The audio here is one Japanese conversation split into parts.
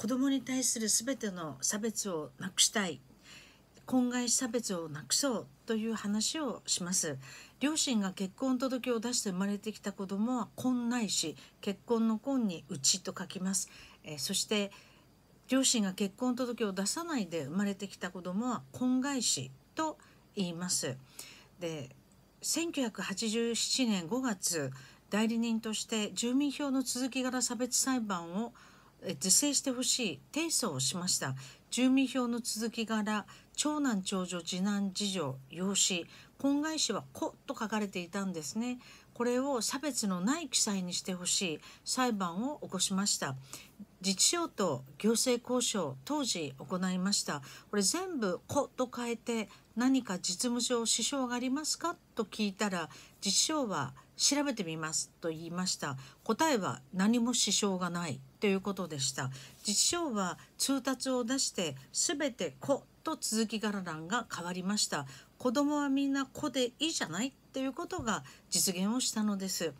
子どもに対する全ての差別をなくしたい婚外差別をなくそうという話をします両親が結婚届を出して生まれてきた子供は婚ないし結婚の婚にうちと書きます、えそして両親が結婚届を出さないで生まれてきた子供は婚外子と言いますで1987年5月代理人として住民票の続き柄差別裁判を是正してほしい提訴をしました住民票の続き柄長男長女次男次女養子婚外子は「子」と書かれていたんですねこれを差別のない記載にしてほしい裁判を起こしました自治省と行政交渉当時行いましたこれ全部「子」と変えて何か実務上支障がありますかと聞いたら自治省は「調べてみますと言いました答えは何も支障がないということでした自治省は通達を出してすべて子と続きがら欄が変わりました子供はみんな子でいいじゃないということが実現をしたのです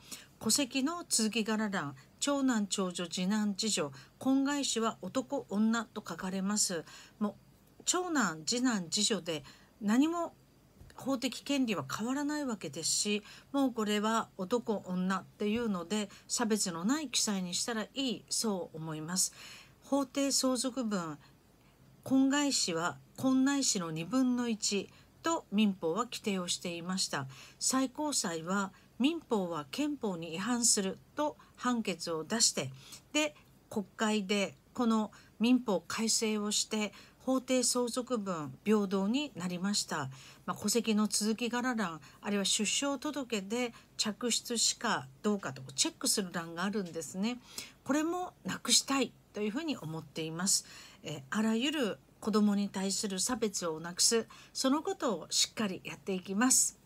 戸籍の続きがら欄長男長女次男次女婚外子は男女と書かれますもう長男次男次女で何も法的権利は変わらないわけですしもうこれは男女っていうので差別のない記載にしたらいいそう思います。法定相続分婚外子は婚内子の2分の1と民法は規定をしていました最高裁は民法は憲法に違反すると判決を出してで国会でこの民法改正をして法定相続分平等になりました、まあ、戸籍の続きがら欄あるいは出生届で着出しかどうかとチェックする欄があるんですねこれもなくしたいというふうに思っています、えあらゆる子どもに対する差別をなくすそのことをしっかりやっていきます